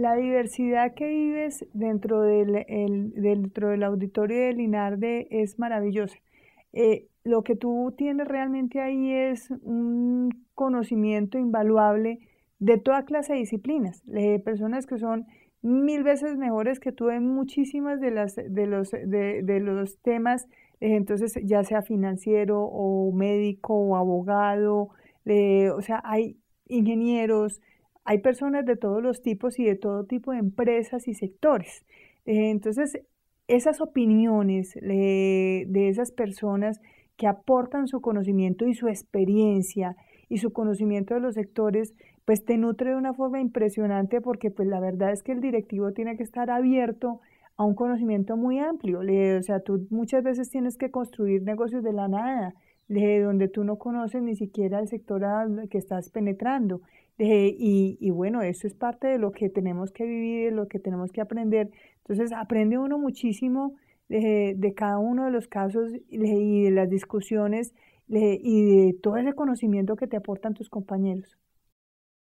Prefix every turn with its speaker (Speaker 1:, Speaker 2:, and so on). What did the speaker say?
Speaker 1: La diversidad que vives dentro del, dentro del auditorio de Linarde es maravillosa. Eh, lo que tú tienes realmente ahí es un conocimiento invaluable de toda clase de disciplinas, de personas que son mil veces mejores que tú en muchísimas de, las, de, los, de, los temas, eh, entonces ya sea financiero o médico o abogado, eh, o sea, hay ingenieros, hay personas de todos los tipos y de todo tipo de empresas y sectores. Eh, entonces, esas opiniones eh, de esas personas que aportan su conocimiento y su experiencia y su conocimiento de los sectores, pues te nutre de una forma impresionante porque pues la verdad es que el directivo tiene que estar abierto a un conocimiento muy amplio. o sea, tú muchas veces tienes que construir negocios de la nada donde tú no conoces ni siquiera el sector al que estás penetrando. Eh, y, bueno, eso es parte de lo que tenemos que vivir, de lo que tenemos que aprender. Entonces, aprende uno muchísimo eh, de cada uno de los casos eh, y de las discusiones y de todo el reconocimiento que te aportan tus compañeros.